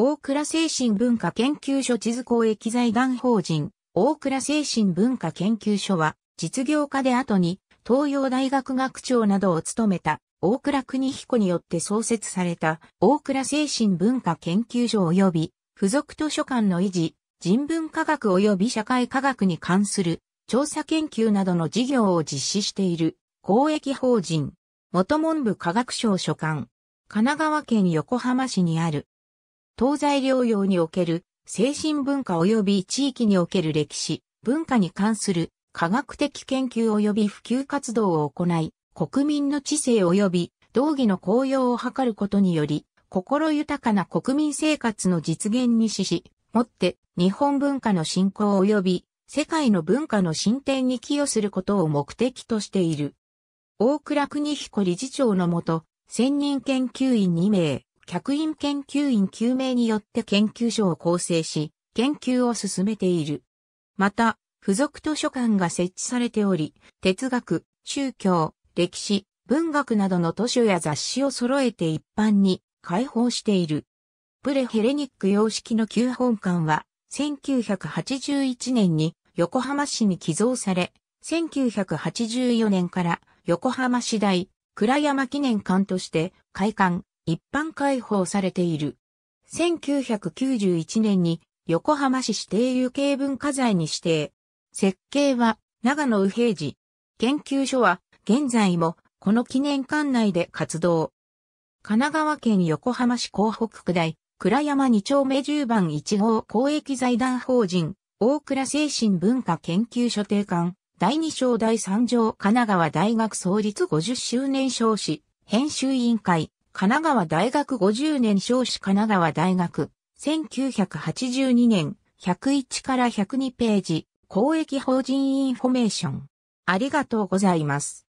大倉精神文化研究所地図公益財団法人、大倉精神文化研究所は、実業家で後に、東洋大学学長などを務めた、大倉邦彦によって創設された、大倉精神文化研究所及び、付属図書館の維持、人文科学及び社会科学に関する、調査研究などの事業を実施している、公益法人、元文部科学省所管、神奈川県横浜市にある、東西療養における精神文化及び地域における歴史、文化に関する科学的研究及び普及活動を行い、国民の知性及び道義の高揚を図ることにより、心豊かな国民生活の実現に資し、もって日本文化の振興及び世界の文化の進展に寄与することを目的としている。大倉邦彦理事長のもと、専任研究員2名、客員研究員9名によって研究所を構成し、研究を進めている。また、付属図書館が設置されており、哲学、宗教、歴史、文学などの図書や雑誌を揃えて一般に開放している。プレヘレニック様式の旧本館は、1981年に横浜市に寄贈され、1984年から横浜市大倉山記念館として開館、一般開放されている。1991年に横浜市指定有形文化財に指定。設計は長野右平次。研究所は現在もこの記念館内で活動。神奈川県横浜市港北区大、倉山2丁目10番1号公益財団法人、大倉精神文化研究所定館、第2章第3条神奈川大学創立50周年少子、編集委員会、神奈川大学50年少子神奈川大学、1982年、101から102ページ、公益法人インフォメーション。ありがとうございます。